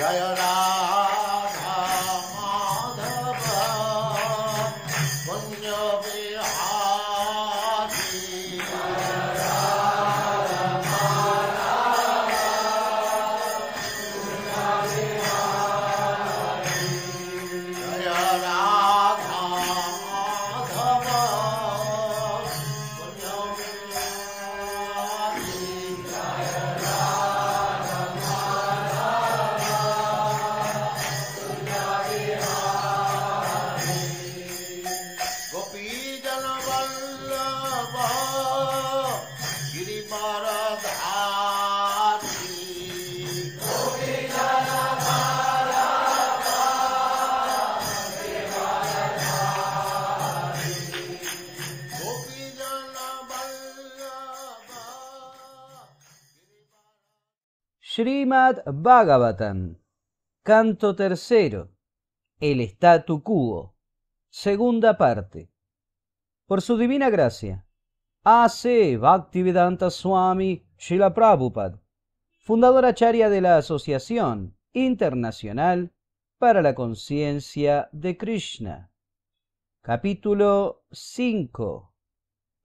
Jaya Ram. Srimad Bhagavatam, canto tercero, el statu quo, segunda parte. Por su divina gracia, A.C. Bhaktivedanta Swami Shilaprabhupada, Prabhupada, fundador acharya de la Asociación Internacional para la Conciencia de Krishna. Capítulo 5,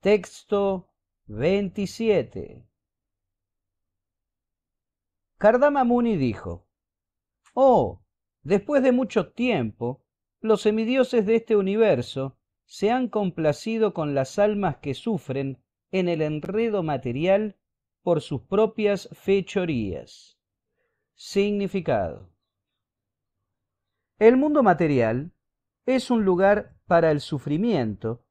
texto 27. Kardama Muni dijo, Oh, después de mucho tiempo, los semidioses de este universo se han complacido con las almas que sufren en el enredo material por sus propias fechorías. Significado. El mundo material es un lugar para el sufrimiento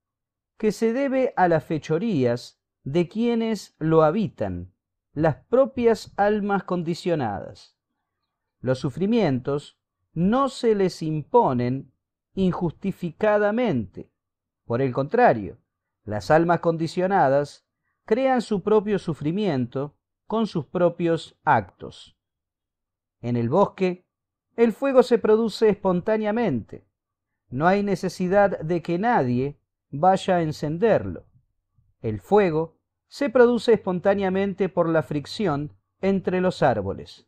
que se debe a las fechorías de quienes lo habitan las propias almas condicionadas. Los sufrimientos no se les imponen injustificadamente. Por el contrario, las almas condicionadas crean su propio sufrimiento con sus propios actos. En el bosque, el fuego se produce espontáneamente. No hay necesidad de que nadie vaya a encenderlo. El fuego se produce espontáneamente por la fricción entre los árboles.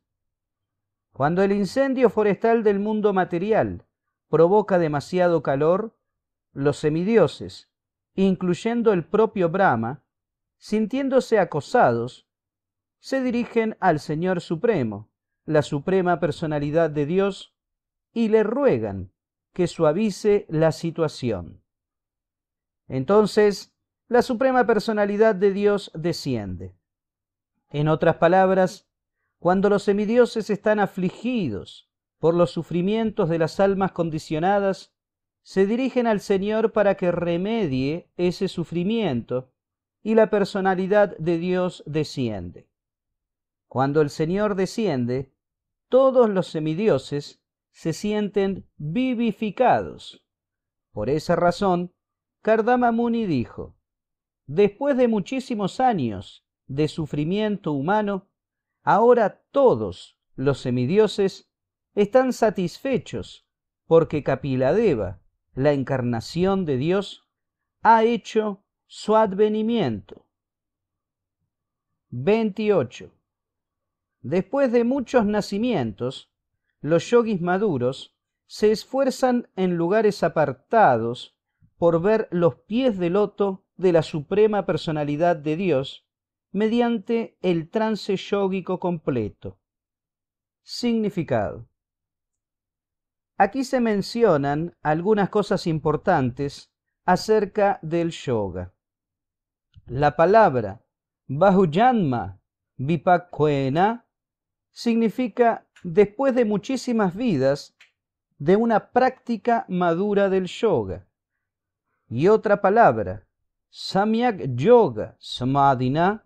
Cuando el incendio forestal del mundo material provoca demasiado calor, los semidioses, incluyendo el propio Brahma, sintiéndose acosados, se dirigen al Señor Supremo, la Suprema Personalidad de Dios, y le ruegan que suavice la situación. Entonces, la Suprema Personalidad de Dios desciende. En otras palabras, cuando los semidioses están afligidos por los sufrimientos de las almas condicionadas, se dirigen al Señor para que remedie ese sufrimiento y la personalidad de Dios desciende. Cuando el Señor desciende, todos los semidioses se sienten vivificados. Por esa razón, Kardama dijo, Después de muchísimos años de sufrimiento humano, ahora todos los semidioses están satisfechos porque Capiladeva, la encarnación de Dios, ha hecho su advenimiento. 28. Después de muchos nacimientos, los yogis maduros se esfuerzan en lugares apartados por ver los pies de loto de la Suprema Personalidad de Dios mediante el trance yógico completo. Significado. Aquí se mencionan algunas cosas importantes acerca del yoga. La palabra Bahuyanma vipakuena significa después de muchísimas vidas de una práctica madura del yoga. Y otra palabra, Samyak Yoga Samadina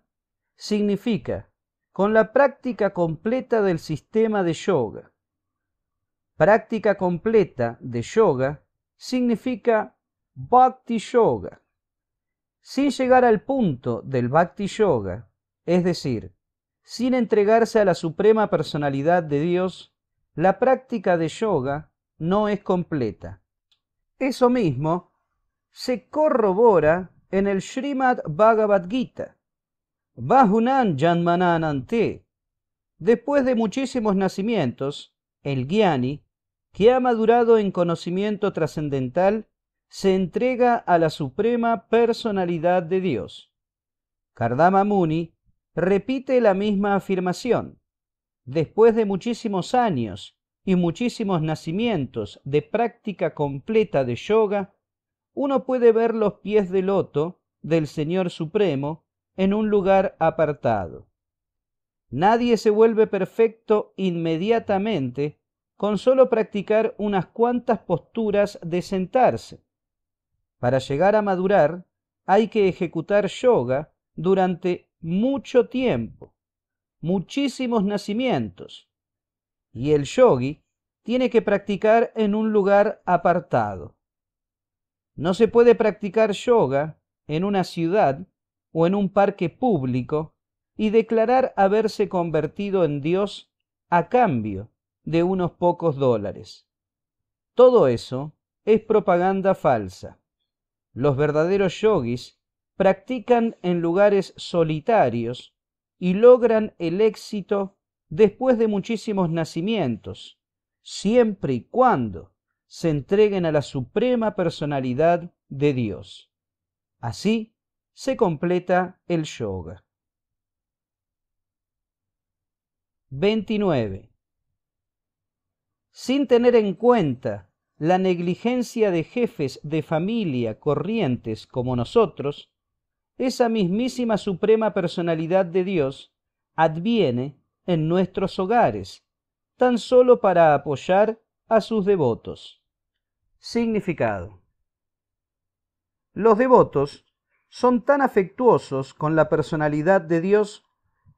significa con la práctica completa del sistema de yoga. Práctica completa de yoga significa Bhakti Yoga. Sin llegar al punto del Bhakti Yoga, es decir, sin entregarse a la Suprema Personalidad de Dios, la práctica de yoga no es completa. Eso mismo se corrobora en el Srimad Bhagavad Gita, Bahunan Janmananante, después de muchísimos nacimientos, el Gyani, que ha madurado en conocimiento trascendental, se entrega a la suprema personalidad de Dios. Kardama Muni repite la misma afirmación. Después de muchísimos años y muchísimos nacimientos de práctica completa de yoga, uno puede ver los pies de loto del señor supremo en un lugar apartado nadie se vuelve perfecto inmediatamente con sólo practicar unas cuantas posturas de sentarse para llegar a madurar hay que ejecutar yoga durante mucho tiempo muchísimos nacimientos y el yogi tiene que practicar en un lugar apartado no se puede practicar yoga en una ciudad o en un parque público y declarar haberse convertido en Dios a cambio de unos pocos dólares. Todo eso es propaganda falsa. Los verdaderos yogis practican en lugares solitarios y logran el éxito después de muchísimos nacimientos, siempre y cuando se entreguen a la suprema personalidad de Dios. Así se completa el yoga. 29. Sin tener en cuenta la negligencia de jefes de familia corrientes como nosotros, esa mismísima suprema personalidad de Dios adviene en nuestros hogares, tan solo para apoyar a sus devotos. Significado. Los devotos son tan afectuosos con la personalidad de Dios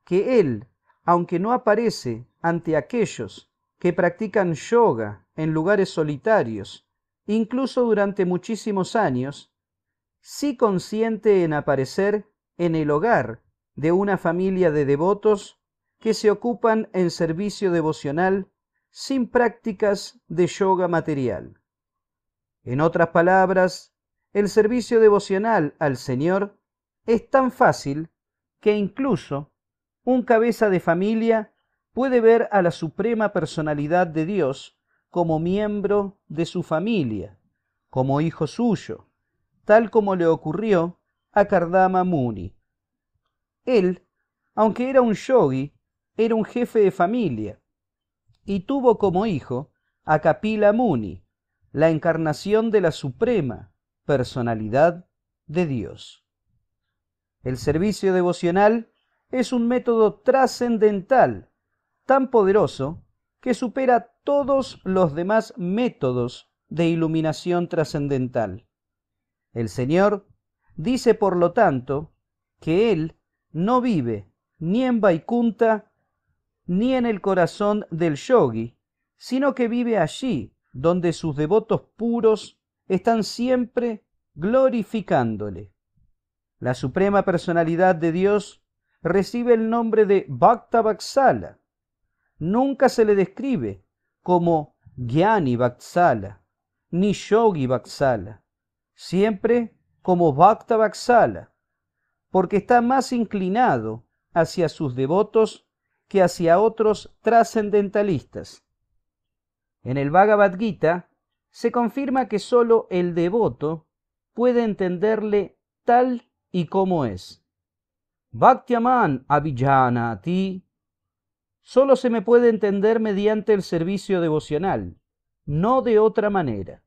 que Él, aunque no aparece ante aquellos que practican yoga en lugares solitarios, incluso durante muchísimos años, sí consiente en aparecer en el hogar de una familia de devotos que se ocupan en servicio devocional sin prácticas de yoga material. En otras palabras, el servicio devocional al Señor es tan fácil que incluso un cabeza de familia puede ver a la Suprema Personalidad de Dios como miembro de su familia, como hijo suyo, tal como le ocurrió a Kardama Muni. Él, aunque era un yogi, era un jefe de familia y tuvo como hijo a Kapila Muni, la encarnación de la suprema personalidad de Dios. El servicio devocional es un método trascendental, tan poderoso que supera todos los demás métodos de iluminación trascendental. El Señor dice, por lo tanto, que Él no vive ni en Vaikunta ni en el corazón del yogi, sino que vive allí, donde sus devotos puros están siempre glorificándole. La Suprema Personalidad de Dios recibe el nombre de Bhakta Vaksala. Nunca se le describe como Gyani Vaksala ni Yogi Vaksala, siempre como Bhakta Vaksala, porque está más inclinado hacia sus devotos que hacia otros trascendentalistas. En el Bhagavad Gita se confirma que sólo el devoto puede entenderle tal y como es. Bhaktiaman Ti Sólo se me puede entender mediante el servicio devocional, no de otra manera.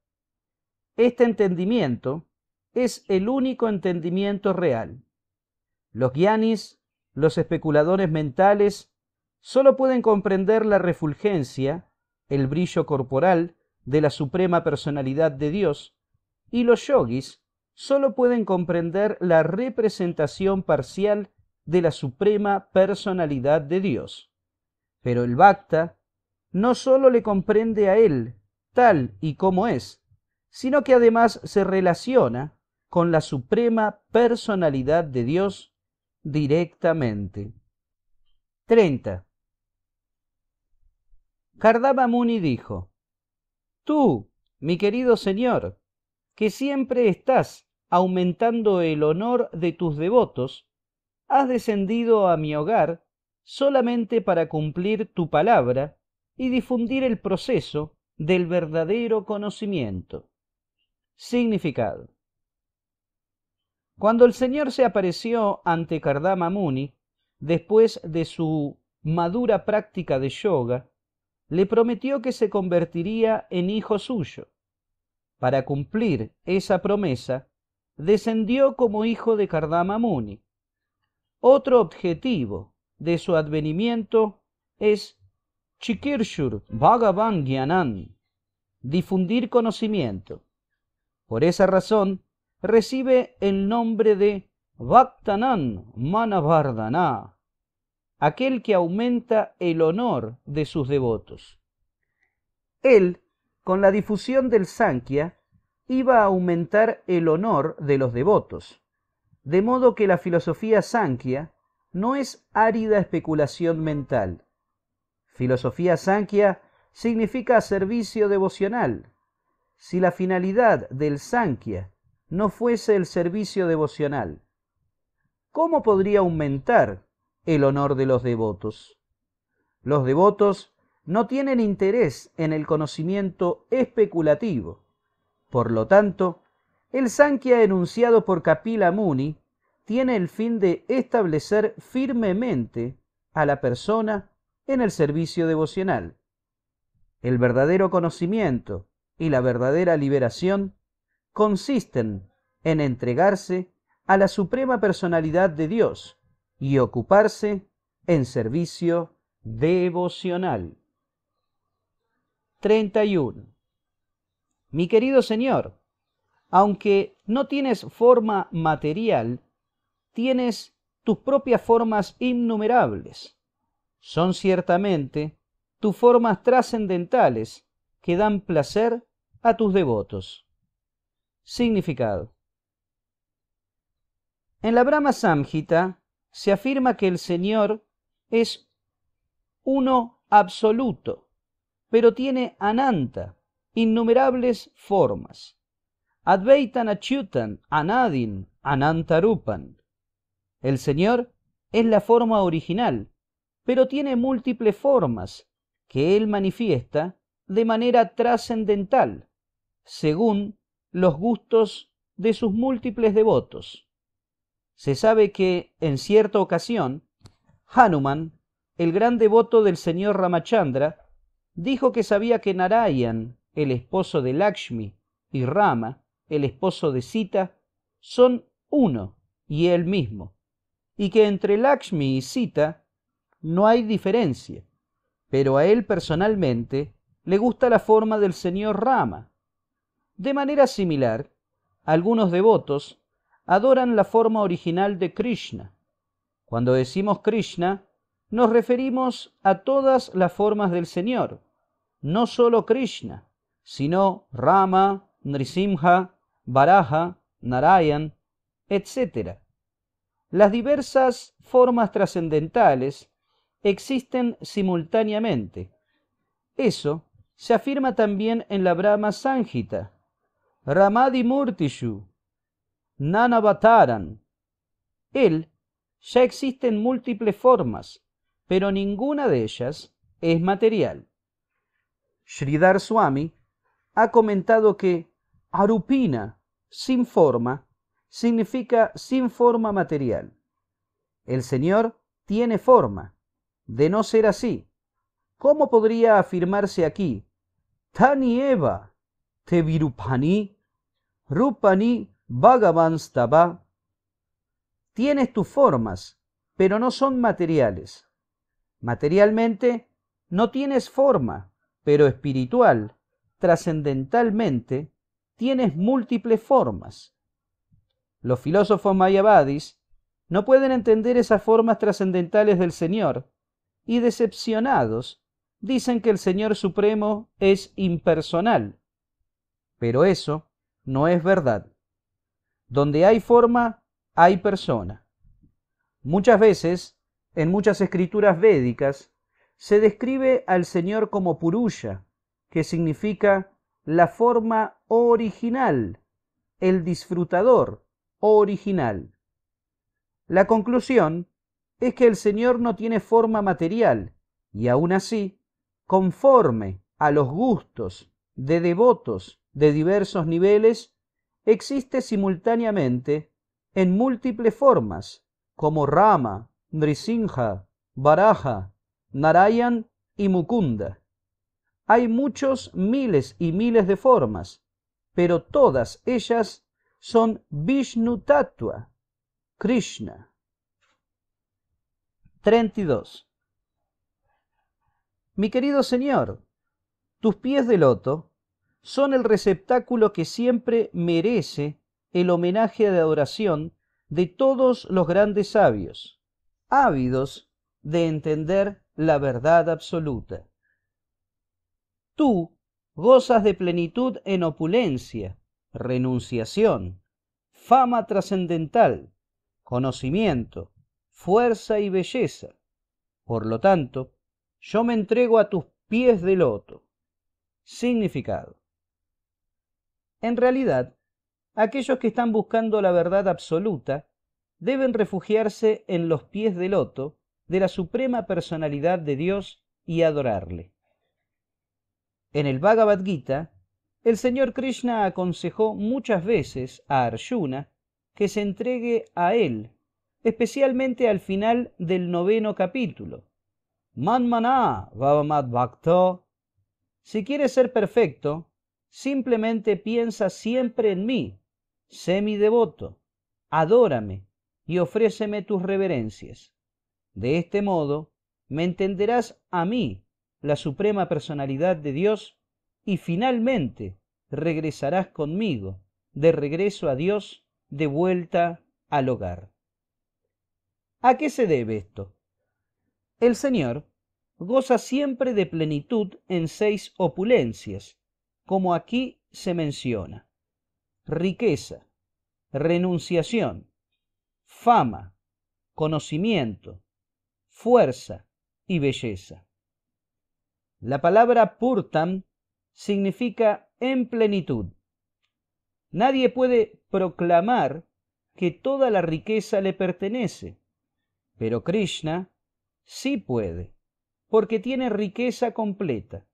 Este entendimiento es el único entendimiento real. Los gyanis, los especuladores mentales, sólo pueden comprender la refulgencia el brillo corporal de la suprema personalidad de Dios, y los yogis sólo pueden comprender la representación parcial de la suprema personalidad de Dios. Pero el Bhakta no sólo le comprende a él tal y como es, sino que además se relaciona con la suprema personalidad de Dios directamente. 30. Kardama Muni dijo, Tú, mi querido señor, que siempre estás aumentando el honor de tus devotos, has descendido a mi hogar solamente para cumplir tu palabra y difundir el proceso del verdadero conocimiento. Significado. Cuando el Señor se apareció ante Kardama Muni, después de su madura práctica de yoga, le prometió que se convertiría en hijo suyo. Para cumplir esa promesa, descendió como hijo de Kardama Otro objetivo de su advenimiento es Chikirshur Bhagavan difundir conocimiento. Por esa razón, recibe el nombre de Bhaktanan Manavardhana, aquel que aumenta el honor de sus devotos. Él, con la difusión del Sankhya, iba a aumentar el honor de los devotos, de modo que la filosofía Sankhya no es árida especulación mental. Filosofía Sankhya significa servicio devocional. Si la finalidad del Sankhya no fuese el servicio devocional, ¿cómo podría aumentar el honor de los devotos. Los devotos no tienen interés en el conocimiento especulativo. Por lo tanto, el Sankhya enunciado por Kapila Muni tiene el fin de establecer firmemente a la persona en el servicio devocional. El verdadero conocimiento y la verdadera liberación consisten en entregarse a la suprema personalidad de Dios, y ocuparse en servicio devocional. 31. Mi querido Señor, aunque no tienes forma material, tienes tus propias formas innumerables. Son ciertamente tus formas trascendentales que dan placer a tus devotos. Significado. En la Brahma Samhita se afirma que el Señor es uno absoluto, pero tiene ananta, innumerables formas. Adveitan Achutan anadin, anantarupan. El Señor es la forma original, pero tiene múltiples formas que Él manifiesta de manera trascendental, según los gustos de sus múltiples devotos. Se sabe que, en cierta ocasión, Hanuman, el gran devoto del señor Ramachandra, dijo que sabía que Narayan, el esposo de Lakshmi, y Rama, el esposo de Sita, son uno y él mismo, y que entre Lakshmi y Sita no hay diferencia, pero a él personalmente le gusta la forma del señor Rama. De manera similar, algunos devotos adoran la forma original de Krishna. Cuando decimos Krishna, nos referimos a todas las formas del Señor, no solo Krishna, sino Rama, Nrisimha, Varaha, Narayan, etc. Las diversas formas trascendentales existen simultáneamente. Eso se afirma también en la Brahma sánjita Ramadi Murtishu Nanavataran. Él ya existe en múltiples formas, pero ninguna de ellas es material. Sridhar Swami ha comentado que Arupina, sin forma, significa sin forma material. El Señor tiene forma. De no ser así, ¿cómo podría afirmarse aquí? Tani Eva, virupani, Rupani Bhagavanstava, tienes tus formas, pero no son materiales. Materialmente no tienes forma, pero espiritual, trascendentalmente, tienes múltiples formas. Los filósofos mayavadis no pueden entender esas formas trascendentales del Señor y decepcionados dicen que el Señor Supremo es impersonal. Pero eso no es verdad. Donde hay forma, hay persona. Muchas veces, en muchas escrituras védicas, se describe al Señor como Purusha, que significa la forma original, el disfrutador original. La conclusión es que el Señor no tiene forma material y aún así, conforme a los gustos de devotos de diversos niveles, existe simultáneamente en múltiples formas como rama, Krishna, baraja, narayan y mukunda. Hay muchos miles y miles de formas, pero todas ellas son Vishnu Tattva, Krishna. 32. Mi querido Señor, tus pies de loto son el receptáculo que siempre merece el homenaje de adoración de todos los grandes sabios, ávidos de entender la verdad absoluta. Tú gozas de plenitud en opulencia, renunciación, fama trascendental, conocimiento, fuerza y belleza. Por lo tanto, yo me entrego a tus pies de loto. Significado. En realidad, aquellos que están buscando la verdad absoluta deben refugiarse en los pies del loto de la suprema personalidad de Dios y adorarle. En el Bhagavad Gita, el señor Krishna aconsejó muchas veces a Arjuna que se entregue a él, especialmente al final del noveno capítulo. Manmana Bhavamad Bhakto. Si quiere ser perfecto, Simplemente piensa siempre en mí, sé mi devoto, adórame y ofréceme tus reverencias. De este modo, me entenderás a mí, la Suprema Personalidad de Dios, y finalmente regresarás conmigo, de regreso a Dios, de vuelta al hogar. ¿A qué se debe esto? El Señor goza siempre de plenitud en seis opulencias, como aquí se menciona. Riqueza, renunciación, fama, conocimiento, fuerza y belleza. La palabra purtam significa en plenitud. Nadie puede proclamar que toda la riqueza le pertenece, pero Krishna sí puede, porque tiene riqueza completa.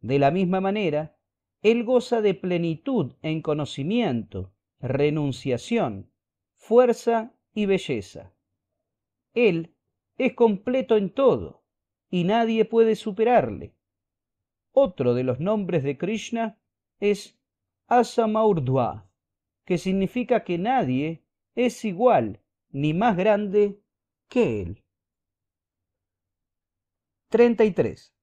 De la misma manera, él goza de plenitud en conocimiento, renunciación, fuerza y belleza. Él es completo en todo y nadie puede superarle. Otro de los nombres de Krishna es Asamaurdhva, que significa que nadie es igual ni más grande que él. 33.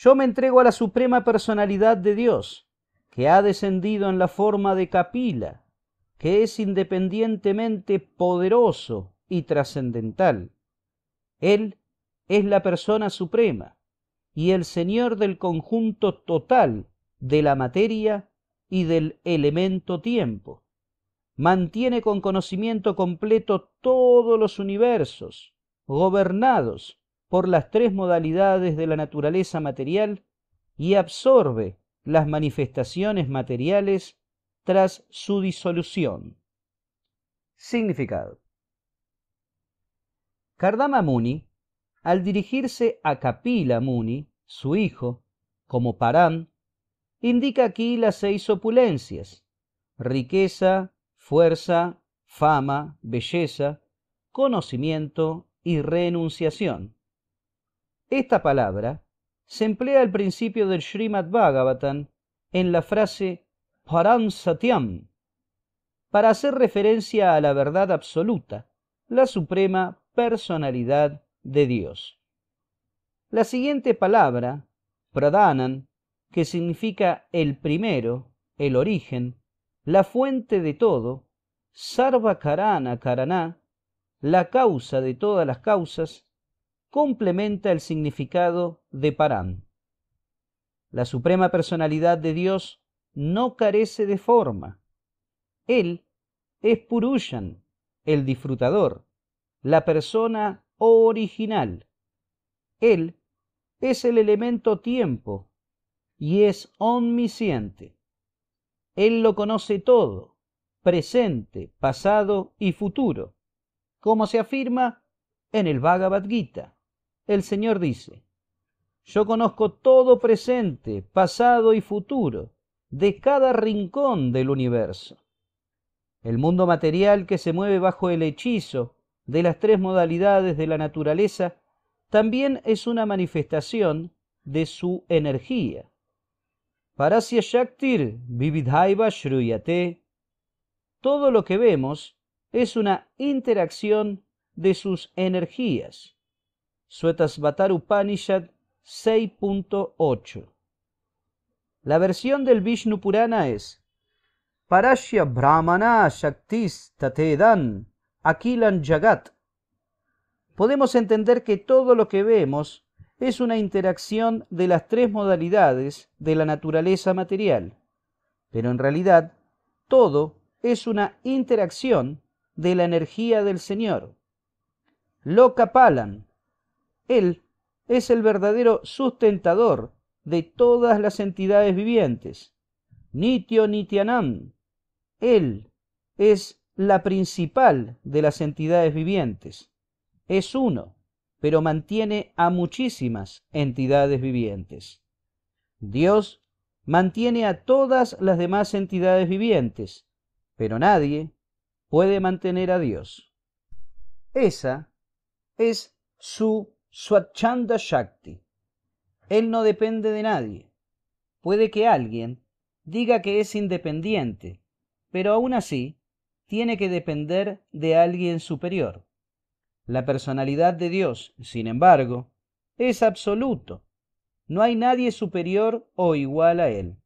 Yo me entrego a la suprema personalidad de Dios, que ha descendido en la forma de capila, que es independientemente poderoso y trascendental. Él es la persona suprema y el Señor del conjunto total de la materia y del elemento tiempo. Mantiene con conocimiento completo todos los universos, gobernados por las tres modalidades de la naturaleza material y absorbe las manifestaciones materiales tras su disolución. Significado. Kardama Muni, al dirigirse a Kapila Muni, su hijo, como Parán, indica aquí las seis opulencias, riqueza, fuerza, fama, belleza, conocimiento y renunciación. Esta palabra se emplea al principio del Srimad Bhagavatam en la frase Param Satyam para hacer referencia a la verdad absoluta, la suprema personalidad de Dios. La siguiente palabra, Pradhanan, que significa el primero, el origen, la fuente de todo, Sarva Karana Karana, la causa de todas las causas, complementa el significado de Parán. La Suprema Personalidad de Dios no carece de forma. Él es Purushan, el disfrutador, la persona original. Él es el elemento tiempo y es omnisciente. Él lo conoce todo, presente, pasado y futuro, como se afirma en el Bhagavad Gita el Señor dice, yo conozco todo presente, pasado y futuro, de cada rincón del universo. El mundo material que se mueve bajo el hechizo de las tres modalidades de la naturaleza también es una manifestación de su energía. Parasya Shaktir Vividhaiva Shruyate. Todo lo que vemos es una interacción de sus energías. Suetasvatar Upanishad 6.8. La versión del Vishnu Purana es Parashya Brahmana Shaktis Tatedan Akilan Jagat. Podemos entender que todo lo que vemos es una interacción de las tres modalidades de la naturaleza material, pero en realidad todo es una interacción de la energía del Señor. palan él es el verdadero sustentador de todas las entidades vivientes. NITIO NITIANAM. Él es la principal de las entidades vivientes. Es uno, pero mantiene a muchísimas entidades vivientes. Dios mantiene a todas las demás entidades vivientes, pero nadie puede mantener a Dios. Esa es su Swachanda Shakti. Él no depende de nadie. Puede que alguien diga que es independiente, pero aún así tiene que depender de alguien superior. La personalidad de Dios, sin embargo, es absoluto. No hay nadie superior o igual a él.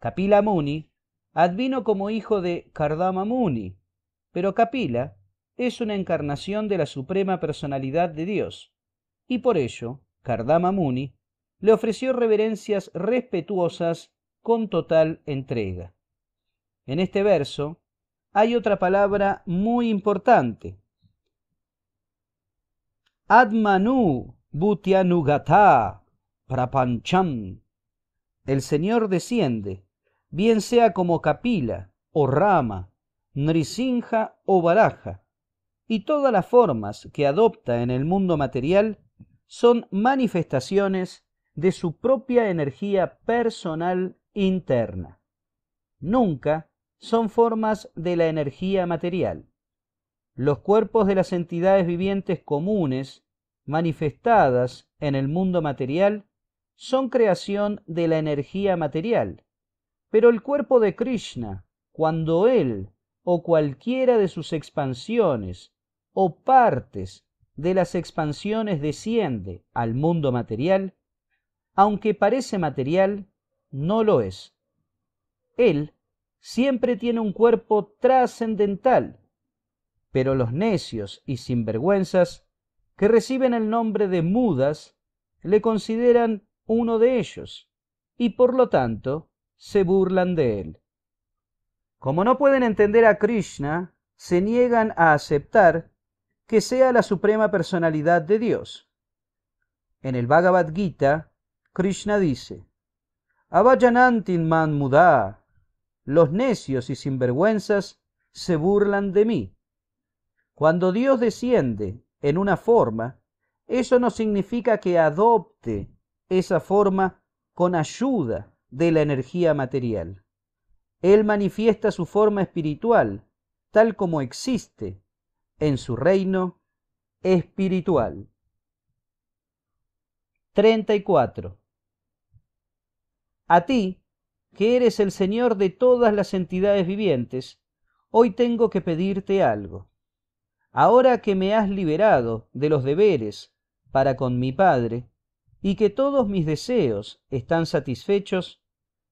Kapila Muni advino como hijo de Kardama Muni, pero Kapila es una encarnación de la suprema personalidad de Dios y por ello Kardama Muni le ofreció reverencias respetuosas con total entrega. En este verso hay otra palabra muy importante. Admanu Bhutyanugata Prapancham. El Señor desciende, bien sea como capila o rama, nrisinja o baraja, y todas las formas que adopta en el mundo material son manifestaciones de su propia energía personal interna. Nunca son formas de la energía material. Los cuerpos de las entidades vivientes comunes manifestadas en el mundo material son creación de la energía material, pero el cuerpo de Krishna, cuando él o cualquiera de sus expansiones o partes de las expansiones desciende al mundo material, aunque parece material, no lo es. Él siempre tiene un cuerpo trascendental, pero los necios y sinvergüenzas que reciben el nombre de mudas le consideran uno de ellos y por lo tanto se burlan de él. Como no pueden entender a Krishna, se niegan a aceptar que sea la suprema personalidad de Dios. En el Bhagavad Gita, Krishna dice, Avayanantin man los necios y sinvergüenzas se burlan de mí. Cuando Dios desciende en una forma, eso no significa que adopte esa forma con ayuda de la energía material. Él manifiesta su forma espiritual, tal como existe, en su reino espiritual. 34. A ti, que eres el Señor de todas las entidades vivientes, hoy tengo que pedirte algo. Ahora que me has liberado de los deberes para con mi Padre, y que todos mis deseos están satisfechos,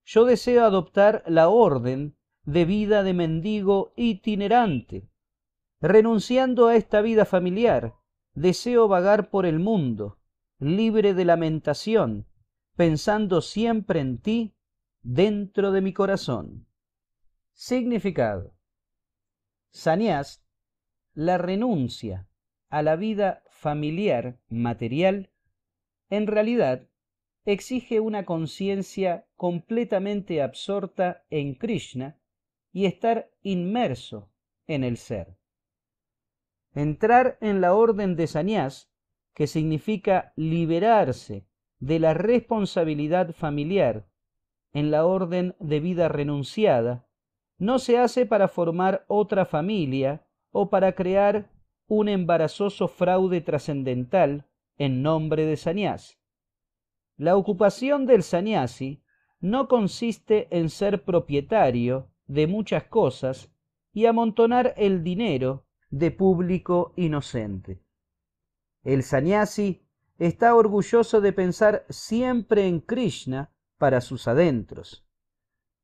yo deseo adoptar la orden de vida de mendigo itinerante renunciando a esta vida familiar, deseo vagar por el mundo, libre de lamentación, pensando siempre en ti dentro de mi corazón. Significado. Sanias la renuncia a la vida familiar material, en realidad exige una conciencia completamente absorta en Krishna y estar inmerso en el ser. Entrar en la orden de Sanyas, que significa liberarse de la responsabilidad familiar, en la orden de vida renunciada, no se hace para formar otra familia o para crear un embarazoso fraude trascendental en nombre de saniás. La ocupación del sanyasi no consiste en ser propietario de muchas cosas y amontonar el dinero de público inocente. El sanyasi está orgulloso de pensar siempre en Krishna para sus adentros.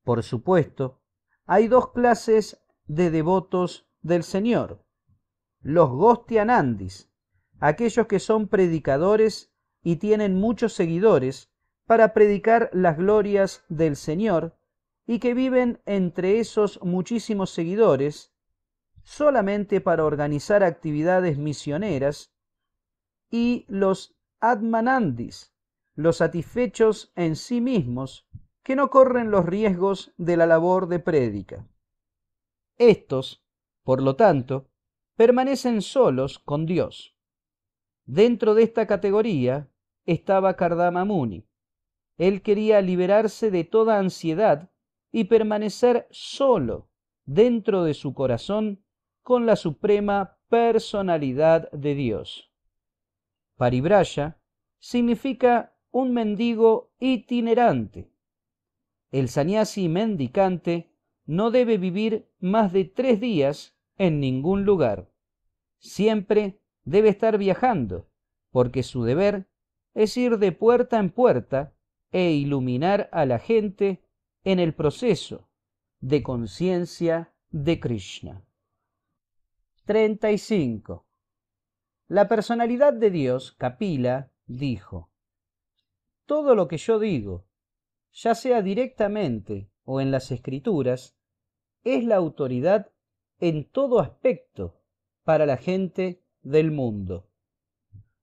Por supuesto, hay dos clases de devotos del Señor. Los Gostianandis, aquellos que son predicadores y tienen muchos seguidores para predicar las glorias del Señor y que viven entre esos muchísimos seguidores solamente para organizar actividades misioneras, y los admanandis, los satisfechos en sí mismos, que no corren los riesgos de la labor de prédica. Estos, por lo tanto, permanecen solos con Dios. Dentro de esta categoría estaba Kardama Él quería liberarse de toda ansiedad y permanecer solo dentro de su corazón con la suprema personalidad de Dios. Paribraya significa un mendigo itinerante. El sanyasi mendicante no debe vivir más de tres días en ningún lugar. Siempre debe estar viajando, porque su deber es ir de puerta en puerta e iluminar a la gente en el proceso de conciencia de Krishna. 35. La personalidad de Dios, Capila, dijo, Todo lo que yo digo, ya sea directamente o en las escrituras, es la autoridad en todo aspecto para la gente del mundo.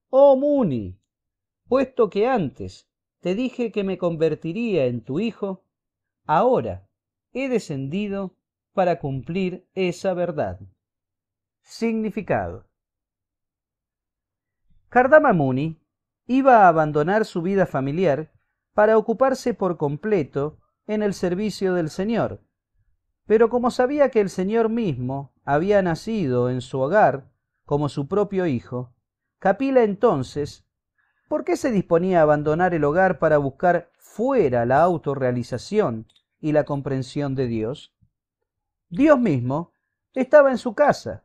Oh Muni, puesto que antes te dije que me convertiría en tu hijo, ahora he descendido para cumplir esa verdad. Significado. Kardama Muni iba a abandonar su vida familiar para ocuparse por completo en el servicio del Señor, pero como sabía que el Señor mismo había nacido en su hogar como su propio hijo, Capila entonces, ¿por qué se disponía a abandonar el hogar para buscar fuera la autorrealización y la comprensión de Dios? Dios mismo estaba en su casa,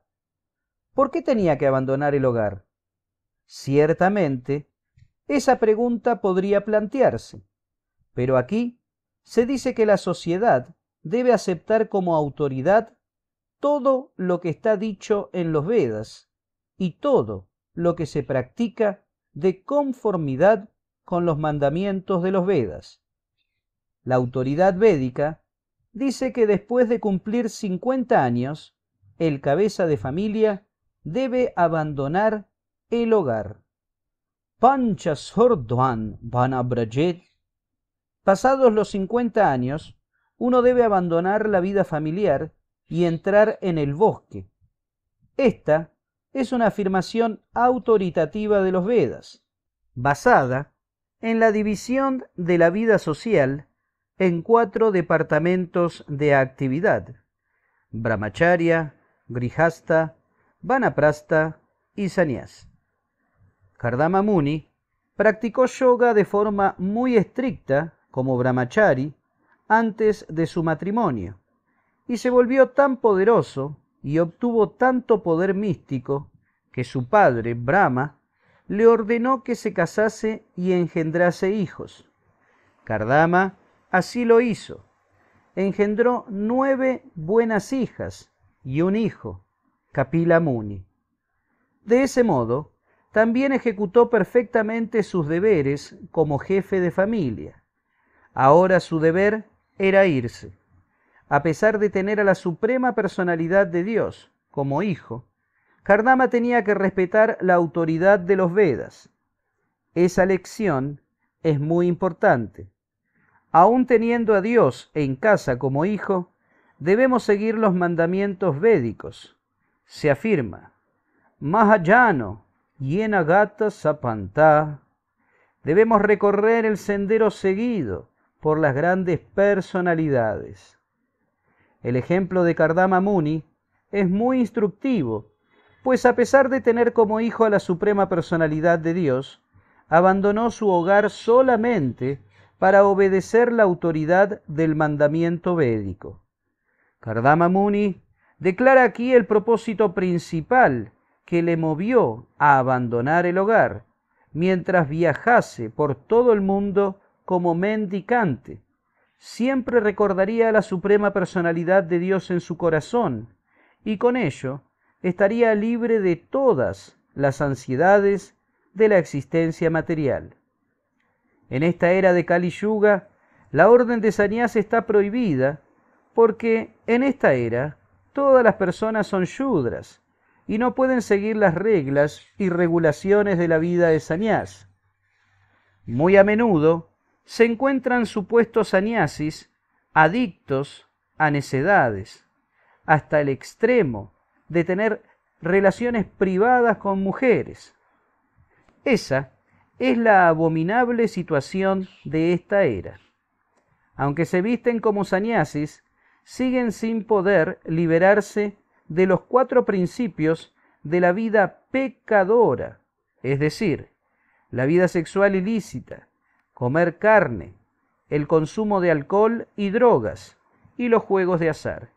¿Por qué tenía que abandonar el hogar? Ciertamente, esa pregunta podría plantearse, pero aquí se dice que la sociedad debe aceptar como autoridad todo lo que está dicho en los Vedas y todo lo que se practica de conformidad con los mandamientos de los Vedas. La autoridad védica dice que después de cumplir 50 años, el cabeza de familia debe abandonar el hogar. van a Pasados los 50 años, uno debe abandonar la vida familiar y entrar en el bosque. Esta es una afirmación autoritativa de los Vedas, basada en la división de la vida social en cuatro departamentos de actividad: Brahmacharya, Grihasta, vanaprastha y sannyas. Kardama Muni practicó yoga de forma muy estricta como brahmachari antes de su matrimonio y se volvió tan poderoso y obtuvo tanto poder místico que su padre, Brahma, le ordenó que se casase y engendrase hijos. Kardama así lo hizo. Engendró nueve buenas hijas y un hijo, Muni. De ese modo, también ejecutó perfectamente sus deberes como jefe de familia. Ahora su deber era irse. A pesar de tener a la suprema personalidad de Dios como hijo, Kardama tenía que respetar la autoridad de los Vedas. Esa lección es muy importante. Aún teniendo a Dios en casa como hijo, debemos seguir los mandamientos védicos, se afirma, Mahayano Yenagata zapantá debemos recorrer el sendero seguido por las grandes personalidades. El ejemplo de Kardama Muni es muy instructivo, pues a pesar de tener como hijo a la Suprema Personalidad de Dios, abandonó su hogar solamente para obedecer la autoridad del mandamiento védico. Kardama Muni declara aquí el propósito principal que le movió a abandonar el hogar, mientras viajase por todo el mundo como mendicante. Siempre recordaría la suprema personalidad de Dios en su corazón, y con ello estaría libre de todas las ansiedades de la existencia material. En esta era de Kali Yuga, la orden de Sanyas está prohibida porque en esta era todas las personas son yudras y no pueden seguir las reglas y regulaciones de la vida de Zañaz. Muy a menudo se encuentran supuestos sanyasis adictos a necedades, hasta el extremo de tener relaciones privadas con mujeres. Esa es la abominable situación de esta era. Aunque se visten como sanyasis siguen sin poder liberarse de los cuatro principios de la vida pecadora, es decir, la vida sexual ilícita, comer carne, el consumo de alcohol y drogas y los juegos de azar.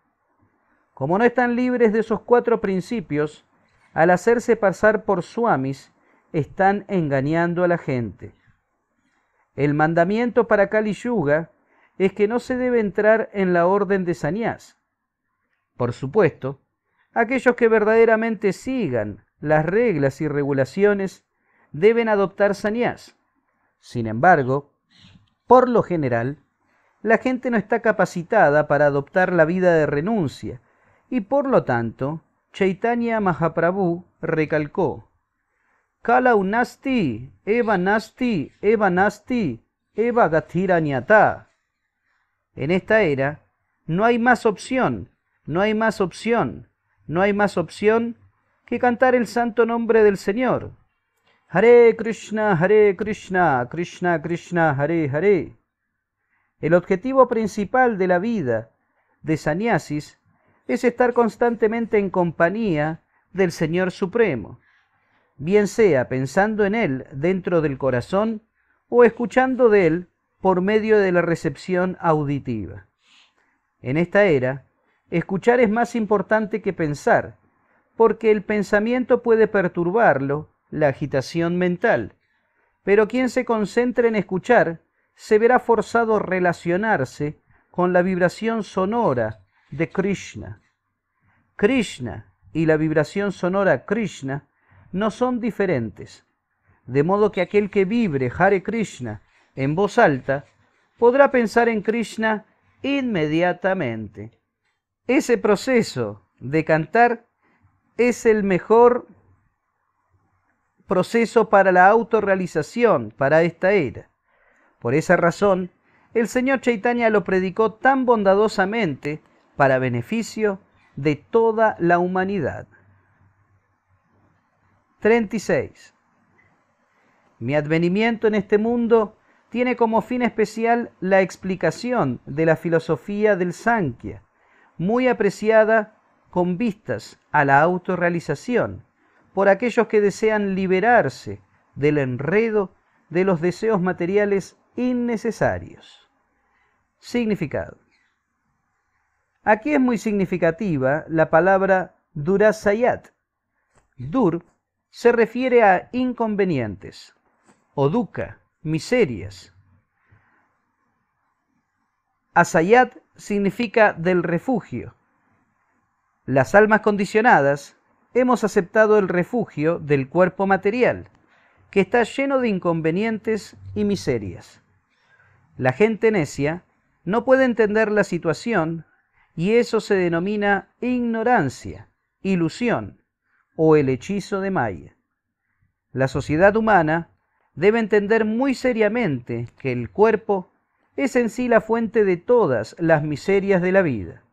Como no están libres de esos cuatro principios, al hacerse pasar por suamis, están engañando a la gente. El mandamiento para Kali Yuga es que no se debe entrar en la orden de Saniás. Por supuesto, aquellos que verdaderamente sigan las reglas y regulaciones deben adoptar Saniás. Sin embargo, por lo general, la gente no está capacitada para adoptar la vida de renuncia y por lo tanto, Chaitanya Mahaprabhu recalcó Kala unasti, eva nasti, eva nasti, eva gathiranyata en esta era, no hay más opción, no hay más opción, no hay más opción que cantar el santo nombre del Señor. Hare Krishna, Hare Krishna, Krishna Krishna, Hare Hare. El objetivo principal de la vida de sannyasis es estar constantemente en compañía del Señor Supremo, bien sea pensando en Él dentro del corazón o escuchando de Él por medio de la recepción auditiva. En esta era, escuchar es más importante que pensar, porque el pensamiento puede perturbarlo, la agitación mental, pero quien se concentre en escuchar se verá forzado a relacionarse con la vibración sonora de Krishna. Krishna y la vibración sonora Krishna no son diferentes, de modo que aquel que vibre Hare Krishna en voz alta, podrá pensar en Krishna inmediatamente. Ese proceso de cantar es el mejor proceso para la autorrealización para esta era. Por esa razón, el señor Chaitanya lo predicó tan bondadosamente para beneficio de toda la humanidad. 36. Mi advenimiento en este mundo tiene como fin especial la explicación de la filosofía del Sankhya, muy apreciada con vistas a la autorrealización por aquellos que desean liberarse del enredo de los deseos materiales innecesarios. Significado. Aquí es muy significativa la palabra durasayat. Dur se refiere a inconvenientes o duca miserias. Asayat significa del refugio. Las almas condicionadas hemos aceptado el refugio del cuerpo material, que está lleno de inconvenientes y miserias. La gente necia no puede entender la situación y eso se denomina ignorancia, ilusión o el hechizo de Maya. La sociedad humana debe entender muy seriamente que el cuerpo es en sí la fuente de todas las miserias de la vida.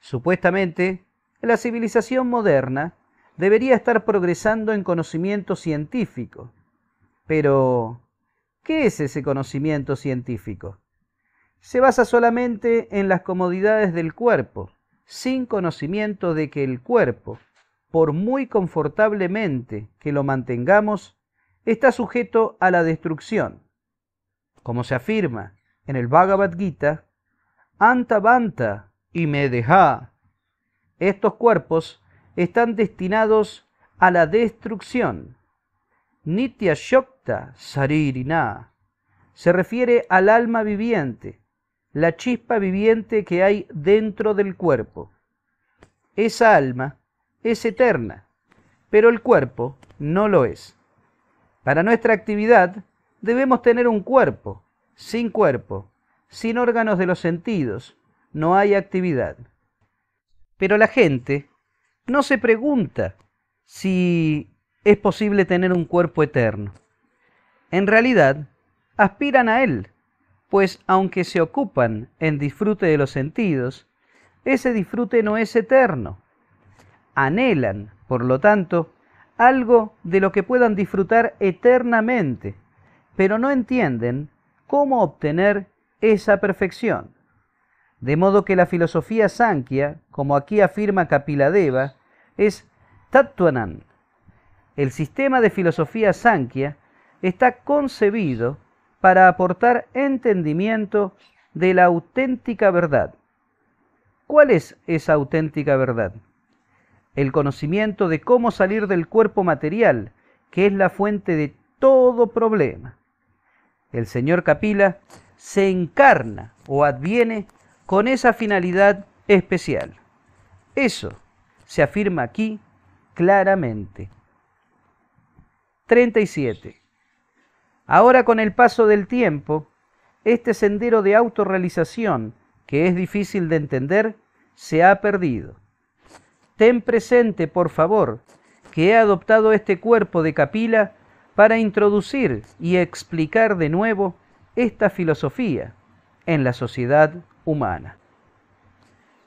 Supuestamente, la civilización moderna debería estar progresando en conocimiento científico. Pero, ¿qué es ese conocimiento científico? Se basa solamente en las comodidades del cuerpo, sin conocimiento de que el cuerpo, por muy confortablemente que lo mantengamos, está sujeto a la destrucción. Como se afirma en el Bhagavad Gita, Anta Banta y Medeha, estos cuerpos están destinados a la destrucción. Nitya Shokta Saririna se refiere al alma viviente, la chispa viviente que hay dentro del cuerpo. Esa alma es eterna, pero el cuerpo no lo es. Para nuestra actividad debemos tener un cuerpo. Sin cuerpo, sin órganos de los sentidos, no hay actividad. Pero la gente no se pregunta si es posible tener un cuerpo eterno. En realidad, aspiran a él, pues aunque se ocupan en disfrute de los sentidos, ese disfrute no es eterno. Anhelan, por lo tanto, algo de lo que puedan disfrutar eternamente, pero no entienden cómo obtener esa perfección. De modo que la filosofía Sankhya, como aquí afirma Kapiladeva, es Tattvanan. El sistema de filosofía Sankhya está concebido para aportar entendimiento de la auténtica verdad. ¿Cuál es esa auténtica verdad? el conocimiento de cómo salir del cuerpo material, que es la fuente de todo problema. El señor Capila se encarna o adviene con esa finalidad especial. Eso se afirma aquí claramente. 37. Ahora con el paso del tiempo, este sendero de autorrealización, que es difícil de entender, se ha perdido. Ten presente, por favor, que he adoptado este cuerpo de capila para introducir y explicar de nuevo esta filosofía en la sociedad humana.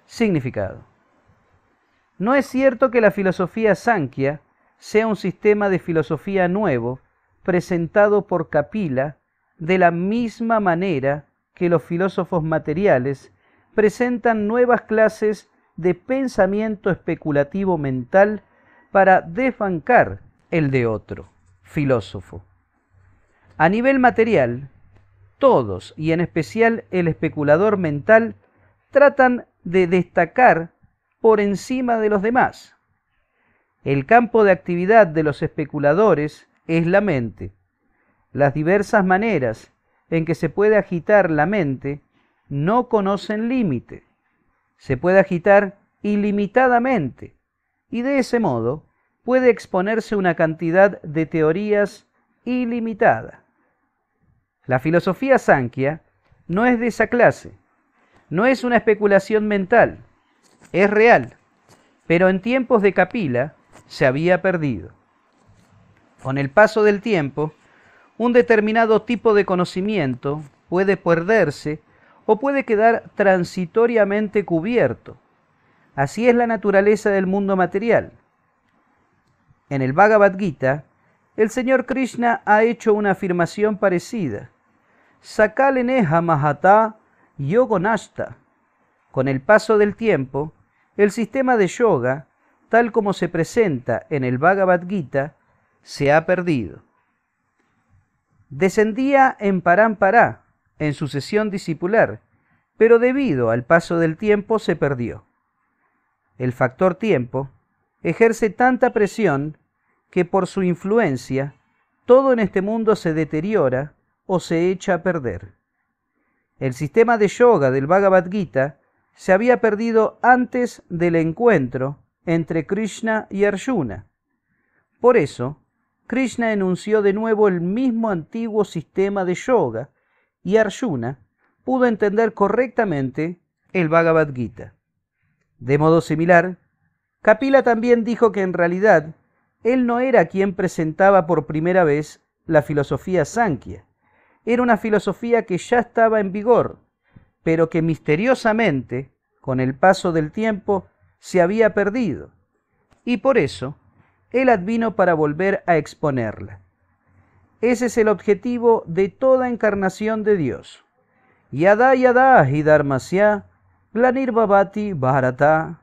Significado. No es cierto que la filosofía Sankhya sea un sistema de filosofía nuevo presentado por capila de la misma manera que los filósofos materiales presentan nuevas clases de pensamiento especulativo mental para desbancar el de otro, filósofo. A nivel material, todos, y en especial el especulador mental, tratan de destacar por encima de los demás. El campo de actividad de los especuladores es la mente. Las diversas maneras en que se puede agitar la mente no conocen límite se puede agitar ilimitadamente y de ese modo puede exponerse una cantidad de teorías ilimitada. La filosofía Sankhya no es de esa clase, no es una especulación mental, es real, pero en tiempos de Kapila se había perdido. Con el paso del tiempo, un determinado tipo de conocimiento puede perderse o puede quedar transitoriamente cubierto. Así es la naturaleza del mundo material. En el Bhagavad Gita, el señor Krishna ha hecho una afirmación parecida. Sakaleneha Mahata Yogonashta. Con el paso del tiempo, el sistema de yoga, tal como se presenta en el Bhagavad Gita, se ha perdido. Descendía en Parampará, en su sesión discipular, pero debido al paso del tiempo se perdió. El factor tiempo ejerce tanta presión que por su influencia todo en este mundo se deteriora o se echa a perder. El sistema de yoga del Bhagavad Gita se había perdido antes del encuentro entre Krishna y Arjuna. Por eso, Krishna enunció de nuevo el mismo antiguo sistema de yoga, y Arjuna pudo entender correctamente el Bhagavad Gita. De modo similar, Kapila también dijo que en realidad él no era quien presentaba por primera vez la filosofía Sankhya. Era una filosofía que ya estaba en vigor, pero que misteriosamente, con el paso del tiempo, se había perdido. Y por eso, él advino para volver a exponerla. Ese es el objetivo de toda encarnación de Dios. Yada yada y dharmasya babati bharata.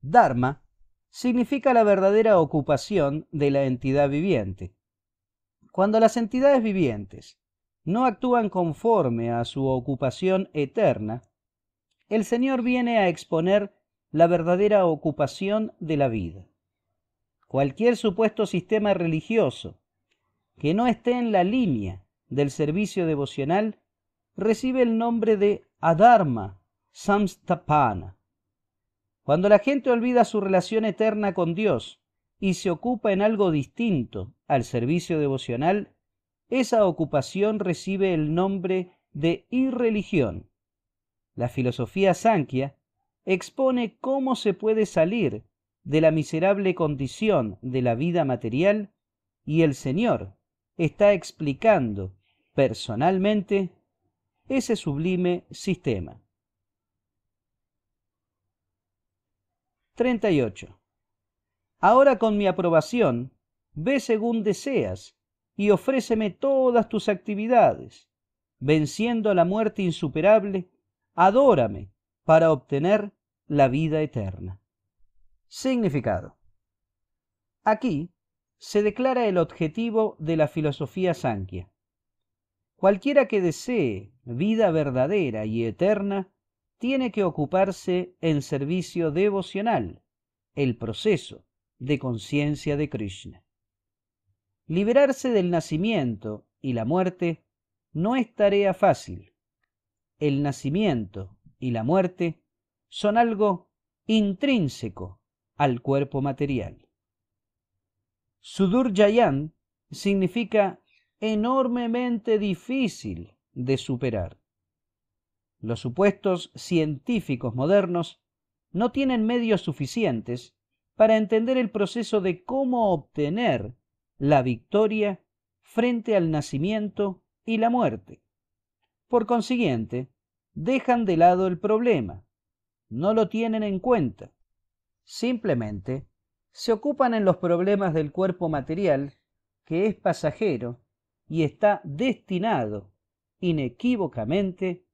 Dharma significa la verdadera ocupación de la entidad viviente. Cuando las entidades vivientes no actúan conforme a su ocupación eterna, el Señor viene a exponer la verdadera ocupación de la vida. Cualquier supuesto sistema religioso que no esté en la línea del servicio devocional recibe el nombre de adharma samstapana. Cuando la gente olvida su relación eterna con Dios y se ocupa en algo distinto al servicio devocional, esa ocupación recibe el nombre de irreligión. La filosofía Sankhya expone cómo se puede salir de la miserable condición de la vida material y el Señor está explicando personalmente ese sublime sistema. 38. Ahora con mi aprobación, ve según deseas y ofréceme todas tus actividades. Venciendo a la muerte insuperable, adórame para obtener la vida eterna. Significado. Aquí se declara el objetivo de la filosofía sankhya. Cualquiera que desee vida verdadera y eterna tiene que ocuparse en servicio devocional, el proceso de conciencia de Krishna. Liberarse del nacimiento y la muerte no es tarea fácil. El nacimiento y la muerte son algo intrínseco al cuerpo material. Sudur Jayan significa enormemente difícil de superar. Los supuestos científicos modernos no tienen medios suficientes para entender el proceso de cómo obtener la victoria frente al nacimiento y la muerte. Por consiguiente, dejan de lado el problema, no lo tienen en cuenta, simplemente se ocupan en los problemas del cuerpo material, que es pasajero y está destinado inequívocamente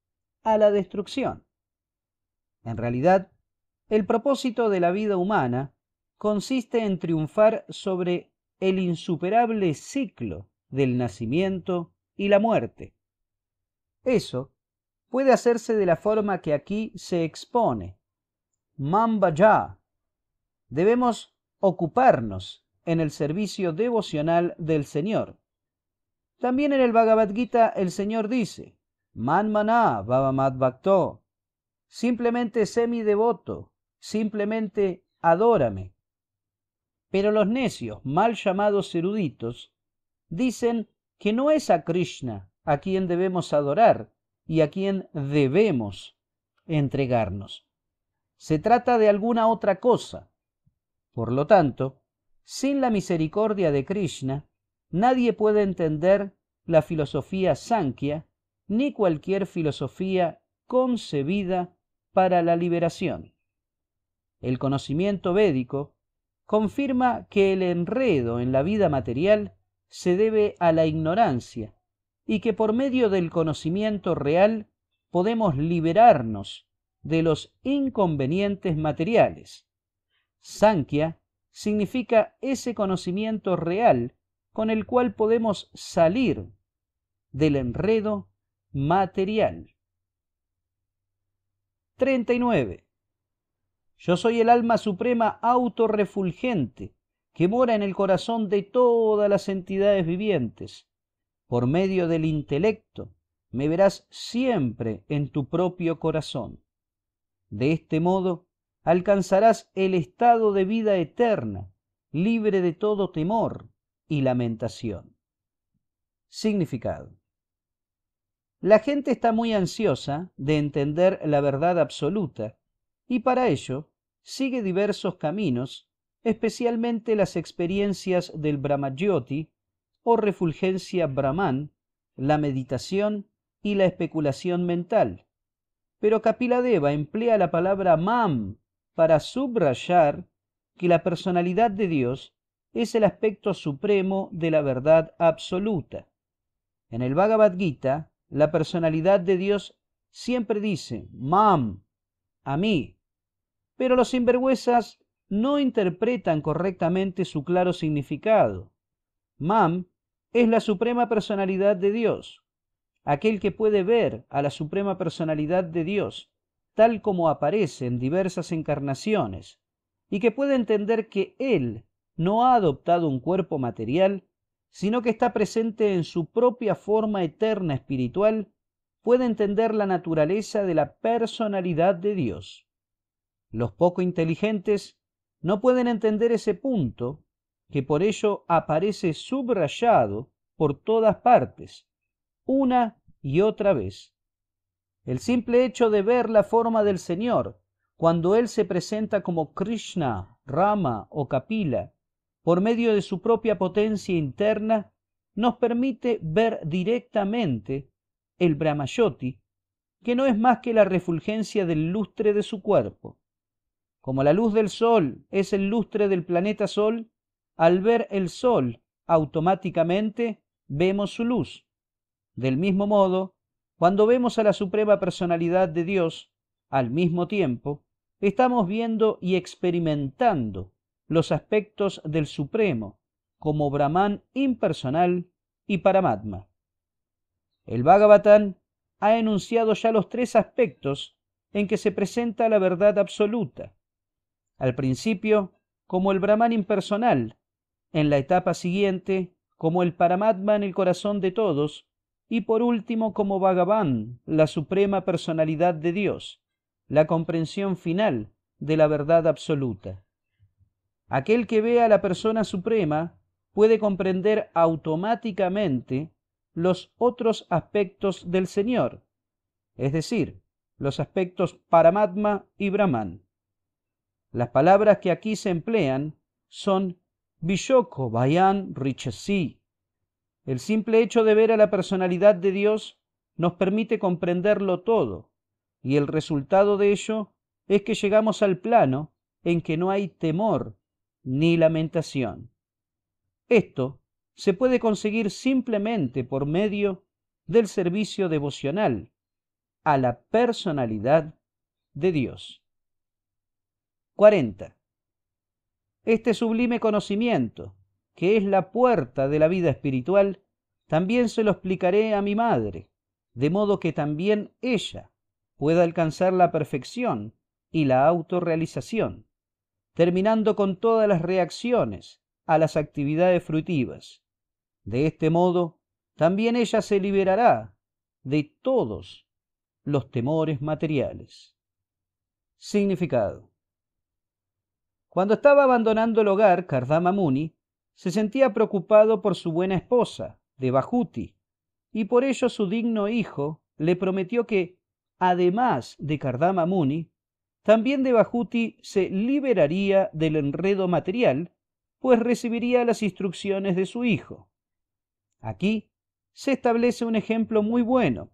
a la destrucción. En realidad, el propósito de la vida humana consiste en triunfar sobre el insuperable ciclo del nacimiento y la muerte. Eso puede hacerse de la forma que aquí se expone. Mamba ya. Debemos ocuparnos en el servicio devocional del Señor. También en el Bhagavad Gita el Señor dice, Man maná Mad bhakto, simplemente sé mi devoto, simplemente adórame. Pero los necios, mal llamados eruditos, dicen que no es a Krishna a quien debemos adorar y a quien debemos entregarnos. Se trata de alguna otra cosa, por lo tanto, sin la misericordia de Krishna, nadie puede entender la filosofía Sankhya ni cualquier filosofía concebida para la liberación. El conocimiento védico confirma que el enredo en la vida material se debe a la ignorancia y que por medio del conocimiento real podemos liberarnos de los inconvenientes materiales Sankhya significa ese conocimiento real con el cual podemos salir del enredo material. 39. Yo soy el alma suprema autorrefulgente que mora en el corazón de todas las entidades vivientes. Por medio del intelecto me verás siempre en tu propio corazón. De este modo, alcanzarás el estado de vida eterna, libre de todo temor y lamentación. Significado. La gente está muy ansiosa de entender la verdad absoluta y para ello sigue diversos caminos, especialmente las experiencias del Brahmayoti o refulgencia Brahman, la meditación y la especulación mental. Pero Capiladeva emplea la palabra mam para subrayar que la personalidad de Dios es el aspecto supremo de la verdad absoluta. En el Bhagavad Gita, la personalidad de Dios siempre dice, mam, a mí, pero los sinvergüenzas no interpretan correctamente su claro significado. Mam es la suprema personalidad de Dios, aquel que puede ver a la suprema personalidad de Dios tal como aparece en diversas encarnaciones, y que puede entender que Él no ha adoptado un cuerpo material, sino que está presente en su propia forma eterna espiritual, puede entender la naturaleza de la personalidad de Dios. Los poco inteligentes no pueden entender ese punto, que por ello aparece subrayado por todas partes, una y otra vez. El simple hecho de ver la forma del Señor, cuando Él se presenta como Krishna, Rama o Kapila, por medio de su propia potencia interna, nos permite ver directamente el Brahmayoti, que no es más que la refulgencia del lustre de su cuerpo. Como la luz del Sol es el lustre del planeta Sol, al ver el Sol automáticamente vemos su luz. Del mismo modo, cuando vemos a la Suprema Personalidad de Dios, al mismo tiempo, estamos viendo y experimentando los aspectos del Supremo como Brahman impersonal y Paramatma. El Bhagavatán ha enunciado ya los tres aspectos en que se presenta la verdad absoluta. Al principio, como el Brahman impersonal, en la etapa siguiente, como el Paramatma en el corazón de todos, y por último como Bhagavan, la suprema personalidad de Dios, la comprensión final de la verdad absoluta. Aquel que ve a la persona suprema puede comprender automáticamente los otros aspectos del Señor, es decir, los aspectos Paramatma y Brahman. Las palabras que aquí se emplean son Vishoko vayan Richesi, el simple hecho de ver a la personalidad de Dios nos permite comprenderlo todo, y el resultado de ello es que llegamos al plano en que no hay temor ni lamentación. Esto se puede conseguir simplemente por medio del servicio devocional a la personalidad de Dios. 40. Este sublime conocimiento que es la puerta de la vida espiritual, también se lo explicaré a mi madre, de modo que también ella pueda alcanzar la perfección y la autorrealización, terminando con todas las reacciones a las actividades fruitivas. De este modo, también ella se liberará de todos los temores materiales. Significado. Cuando estaba abandonando el hogar Kardama Muni, se sentía preocupado por su buena esposa, de Bajuti, y por ello su digno hijo le prometió que, además de Kardama Muni, también de Bajuti se liberaría del enredo material, pues recibiría las instrucciones de su hijo. Aquí se establece un ejemplo muy bueno.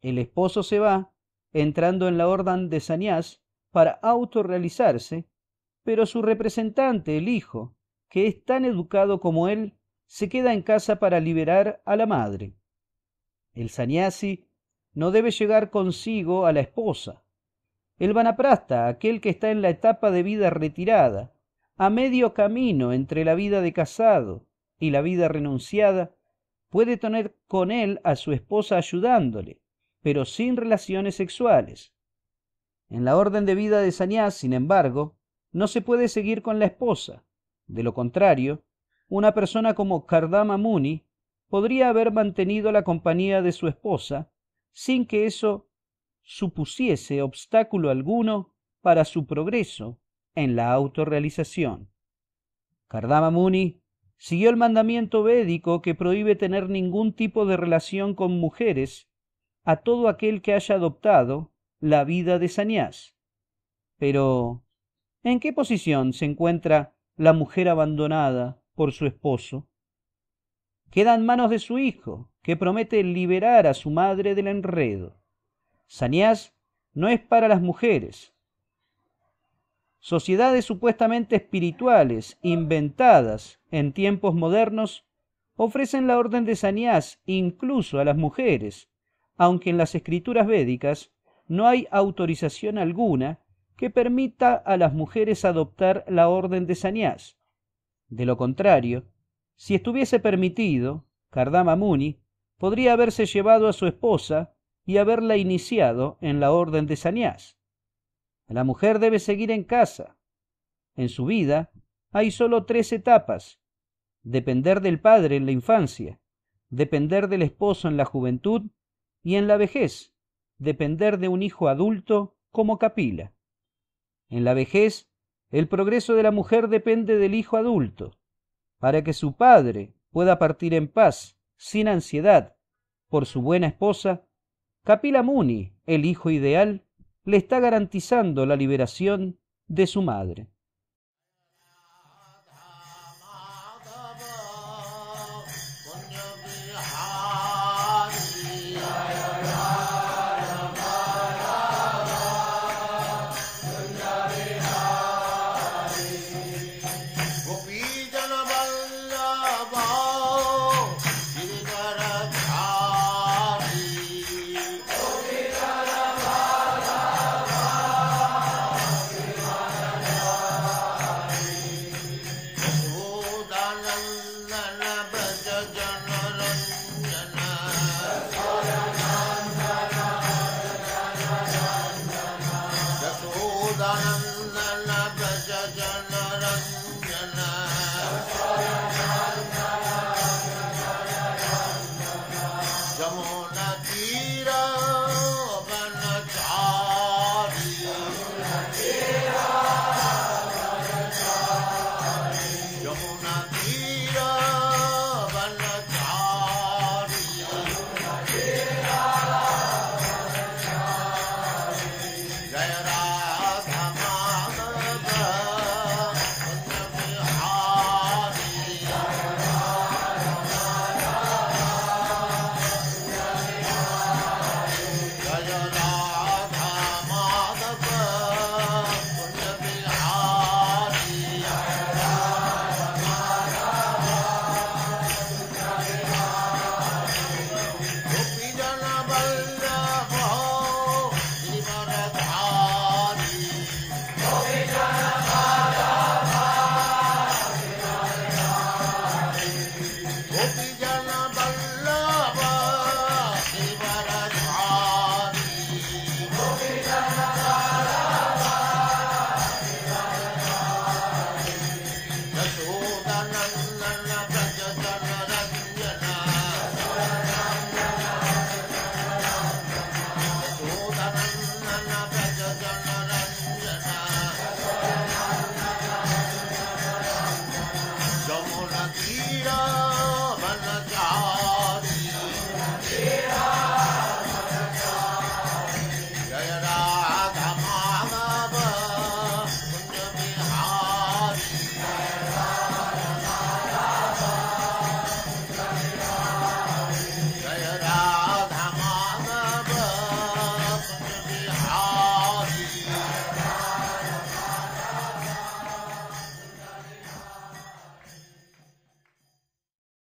El esposo se va, entrando en la orden de Sanyas para autorrealizarse, pero su representante, el hijo, que es tan educado como él, se queda en casa para liberar a la madre. El sanyasi no debe llegar consigo a la esposa. El vanaprasta, aquel que está en la etapa de vida retirada, a medio camino entre la vida de casado y la vida renunciada, puede tener con él a su esposa ayudándole, pero sin relaciones sexuales. En la orden de vida de Sanyas, sin embargo, no se puede seguir con la esposa, de lo contrario, una persona como Kardama Muni podría haber mantenido la compañía de su esposa sin que eso supusiese obstáculo alguno para su progreso en la autorrealización. Kardama Muni siguió el mandamiento védico que prohíbe tener ningún tipo de relación con mujeres a todo aquel que haya adoptado la vida de Sanyas. Pero, ¿en qué posición se encuentra la mujer abandonada por su esposo, queda en manos de su hijo, que promete liberar a su madre del enredo. Saniás no es para las mujeres. Sociedades supuestamente espirituales, inventadas en tiempos modernos, ofrecen la orden de Saniás incluso a las mujeres, aunque en las escrituras védicas no hay autorización alguna que permita a las mujeres adoptar la orden de Sanyas. De lo contrario, si estuviese permitido, Kardama Muni podría haberse llevado a su esposa y haberla iniciado en la orden de Sanyas. La mujer debe seguir en casa. En su vida hay solo tres etapas. Depender del padre en la infancia, depender del esposo en la juventud y en la vejez, depender de un hijo adulto como Capila. En la vejez, el progreso de la mujer depende del hijo adulto, para que su padre pueda partir en paz, sin ansiedad, por su buena esposa, Kapila Muni, el hijo ideal, le está garantizando la liberación de su madre.